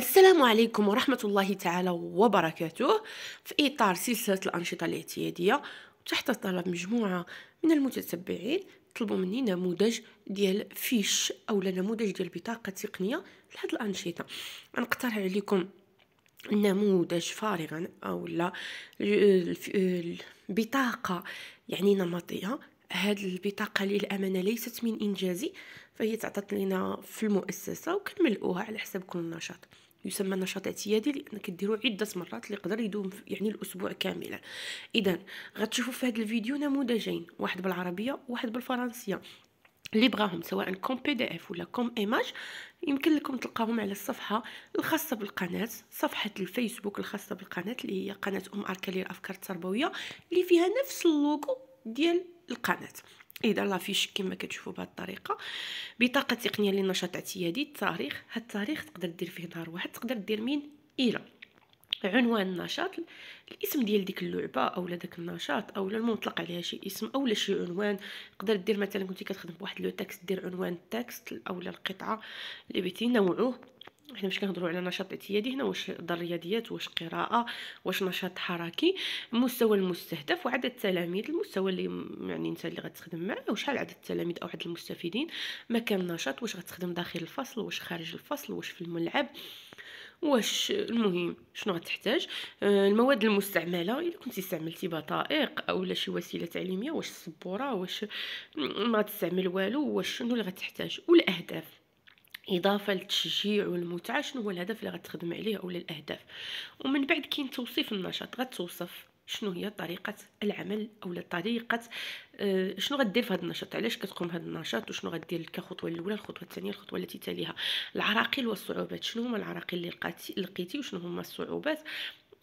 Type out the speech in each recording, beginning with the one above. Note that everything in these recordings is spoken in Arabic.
السلام عليكم ورحمة الله تعالى وبركاته في إطار سلسلة الأنشطة الاعتيادية تحت طلب مجموعة من المتتبعين طلبوا مني نموذج ديال فيش أولا نموذج ديال بطاقة تقنية لهاد الأنشطة غنقترح عليكم نموذج فارغا أو لا بطاقة يعني نمطية هاد البطاقة للأمانة ليست من إنجازي فهي تعطت لنا في المؤسسة وكنملؤوها على حسب كل نشاط يسمى نشاط اعتيادي لان كديروا عده مرات اللي يقدر يدوم يعني الاسبوع كاملا اذا غتشوفوا في هذا الفيديو نموذجين واحد بالعربيه وواحد بالفرنسيه اللي بغاهم سواء كوم بي دي اف ولا كوم ايماج يمكن لكم تلقاهم على الصفحه الخاصه بالقناه صفحه الفيسبوك الخاصه بالقناه اللي هي قناه ام اركلي للافكار التربويه اللي فيها نفس اللوغو ديال القناه اذا لافيش كما كتشوفوا بهذه الطريقه بطاقه تقنيه للنشاط اعتيادي التاريخ هاد التاريخ تقدر دير فيه نهار واحد تقدر دير مين الى عنوان النشاط الاسم ديال ديك اللعبه اولا داك النشاط اولا المطلق عليها شي اسم اولا شي عنوان تقدر دير مثلا كنتي كتخدم بواحد لو تكست دير عنوان التكست اولا القطعه اللي بغيتي نوعوه حنا باش كنهضروا على نشاط اعتيادي هنا واش دار رياضيات واش قراءه واش نشاط حركي المستوى المستهدف وعدد التلاميذ المستوى اللي يعني انت اللي غتخدم معاه وشحال عدد التلاميذ او عدد المستفيدين مكان النشاط واش غتخدم داخل الفصل واش خارج الفصل واش في الملعب واش المهم شنو غتحتاج آه، المواد المستعمله الا كنتي استعملتي بطائق اولا شي وسيله تعليميه واش السبوره واش ما تستعمل والو واش شنو اللي غتحتاج والاهداف اضافه للتشجيع والمتعه شنو هو الهدف اللي غتخدم عليه او الاهداف ومن بعد كاين توصيف النشاط غتوصف شنو هي طريقه العمل اولا طريقه آه شنو غدير في هذا النشاط علاش كتقوم هذا النشاط وشنو غدير كخطوه الاولى الخطوه الثانيه الخطوه التي تليها العراقيل والصعوبات شنو هما العراقيل اللي لقيتي وشنو هما الصعوبات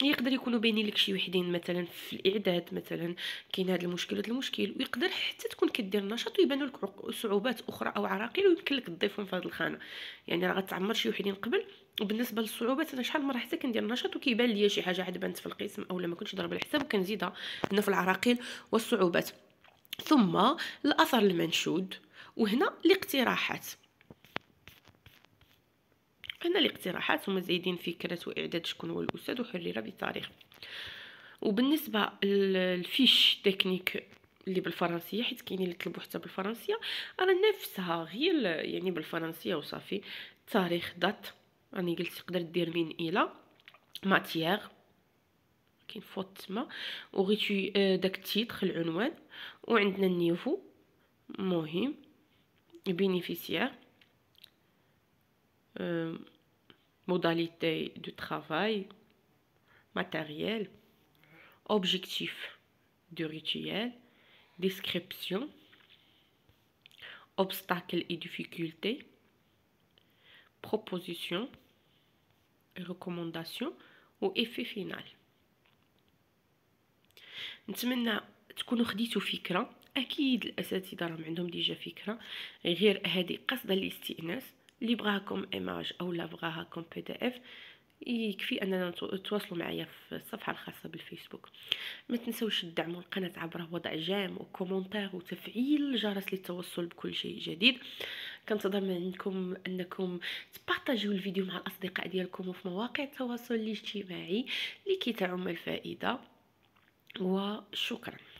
يقدر يكونوا باينين لك شي وحدين مثلا في الاعداد مثلا كاين هذا المشكل هذا المشكل ويقدر حتى تكون كدير نشاط ويبانوا لك صعوبات اخرى او عراقيل ويمكن لك تضيفهم في هذه الخانه يعني راه غتعمر شي وحدين قبل وبالنسبه للصعوبات انا شحال مره حتى كندير نشاط وكيبان ليا شي حاجه عاد بانت في القسم اولا ما كنتش ضرب الحساب وكنزيدها هنا في العراقيل والصعوبات ثم الاثر المنشود وهنا الاقتراحات هنا الاقتراحات هما زايدين فكرة وإعداد شكون هو الأستاذ وحرر بالتاريخ وبالنسبة للفيش تكنيك اللي بالفرنسيه حيت كاينين اللي طلبوا حتى بالفرنسيه راه نفسها غير يعني بالفرنسيه وصافي تاريخ دات راني قلت تقدر دير من الى ماتيير كاين فوت تما وغيتي آه، داك التيتر العنوان وعندنا النيفو مهم بينيفيسيير Modalité de travail, matériel, objectif de rituel, description, obstacles et difficultés, propositions, recommandations ou effet final. نتمنى تكونوا خديتوا فكره اكيد الاساتذه راهم عندهم ديجا فكره غير هذه قصد الاستئناس اللي بغاكم ايماج او بغاها كوم بي دي اف يكفي اننا تواصلوا معايا في الصفحه الخاصه بالفيسبوك ما تنسوش تدعموا القناه عبر وضع جيم وكومونتير وتفعيل الجرس للتوصل بكل شيء جديد كنتظن منكم انكم تبارطاجيو الفيديو مع الاصدقاء ديالكم وفي مواقع التواصل الاجتماعي لكي تعم الفائده وشكرا